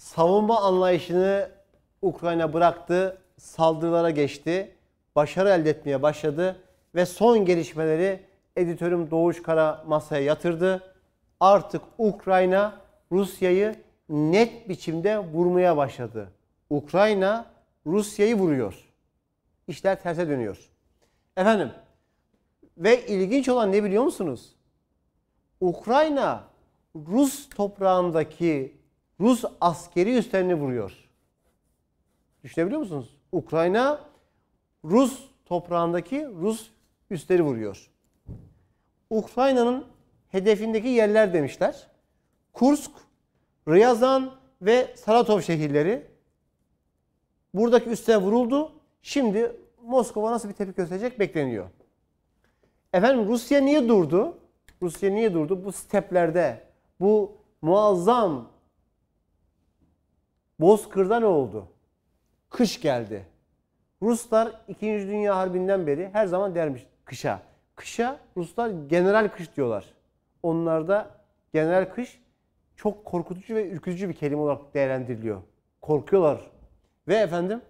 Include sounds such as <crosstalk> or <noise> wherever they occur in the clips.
savunma anlayışını Ukrayna bıraktı, saldırılara geçti, başarı elde etmeye başladı ve son gelişmeleri editörüm Doğuş Kara masaya yatırdı. Artık Ukrayna Rusya'yı net biçimde vurmaya başladı. Ukrayna Rusya'yı vuruyor. İşler terse dönüyor. Efendim ve ilginç olan ne biliyor musunuz? Ukrayna Rus toprağındaki Rus askeri üslerini vuruyor. Düşünebiliyor musunuz? Ukrayna Rus toprağındaki Rus üsleri vuruyor. Ukrayna'nın hedefindeki yerler demişler. Kursk, Ryazan ve Saratov şehirleri. Buradaki üste vuruldu. Şimdi Moskova nasıl bir tepki gösterecek bekleniyor. Efendim Rusya niye durdu? Rusya niye durdu? Bu steplerde, bu muazzam Bozkır'da ne oldu? Kış geldi. Ruslar 2. Dünya Harbi'nden beri her zaman dermiş kışa. Kışa Ruslar general kış diyorlar. Onlarda general kış çok korkutucu ve ürkütücü bir kelime olarak değerlendiriliyor. Korkuyorlar. Ve efendim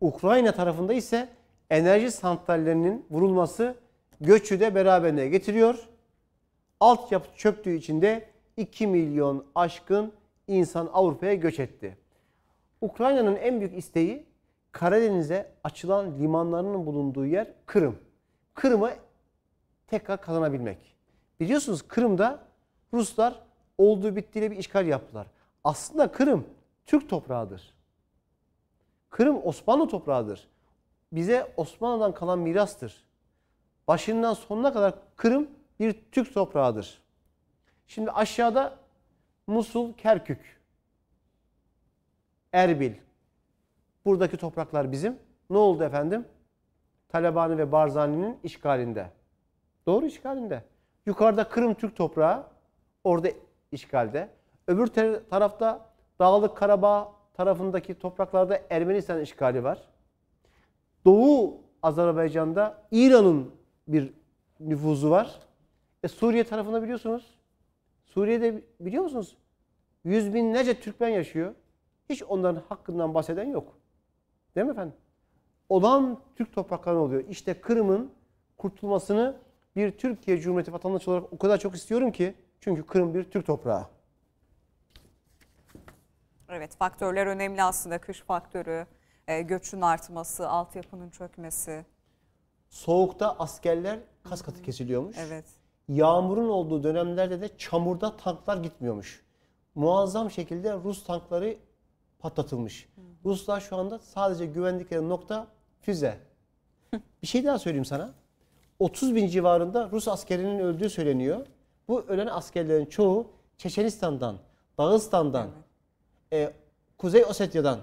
Ukrayna tarafında ise enerji santrallerinin vurulması göçü de beraberine getiriyor. Altyapı çöktüğü için de 2 milyon aşkın insan Avrupa'ya göç etti. Ukrayna'nın en büyük isteği Karadeniz'e açılan limanlarının bulunduğu yer Kırım. Kırım'ı tekrar kazanabilmek. Biliyorsunuz Kırım'da Ruslar olduğu bittiğiyle bir işgal yaptılar. Aslında Kırım Türk toprağıdır. Kırım Osmanlı toprağıdır. Bize Osmanlı'dan kalan mirastır. Başından sonuna kadar Kırım bir Türk toprağıdır. Şimdi aşağıda Musul, Kerkük, Erbil. Buradaki topraklar bizim. Ne oldu efendim? Talebani ve Barzani'nin işgalinde. Doğru işgalinde. Yukarıda Kırım Türk toprağı orada işgalde. Öbür tarafta Dağlık Karabağ tarafındaki topraklarda Ermenistan işgali var. Doğu Azerbaycan'da İran'ın bir nüfuzu var. E Suriye tarafında biliyorsunuz Suriye'de biliyor musunuz? Yüz binlerce Türkmen yaşıyor. Hiç onların hakkından bahseden yok. Değil mi efendim? Olan Türk topraklarına oluyor. İşte Kırım'ın kurtulmasını bir Türkiye Cumhuriyeti vatandaşı olarak o kadar çok istiyorum ki. Çünkü Kırım bir Türk toprağı. Evet faktörler önemli aslında. Kış faktörü, e, göçün artması, altyapının çökmesi. Soğukta askerler kas katı kesiliyormuş. Evet yağmurun olduğu dönemlerde de çamurda tanklar gitmiyormuş. Muazzam şekilde Rus tankları patlatılmış. Hı. Hmm. Ruslar şu anda sadece güvendikleri nokta füze. <laughs> Bir şey daha söyleyeyim sana. 30 bin civarında Rus askerinin öldüğü söyleniyor. Bu ölen askerlerin çoğu Çeçenistan'dan, Dağıstan'dan, e, Kuzey Osetya'dan,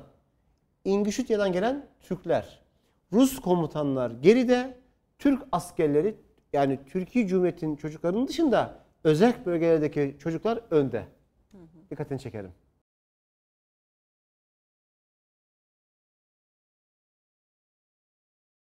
İngişütya'dan gelen Türkler. Rus komutanlar geride, Türk askerleri yani Türkiye Cumhuriyeti'nin çocuklarının dışında özel bölgelerdeki çocuklar önde. Hı hı. Dikkatini çekerim.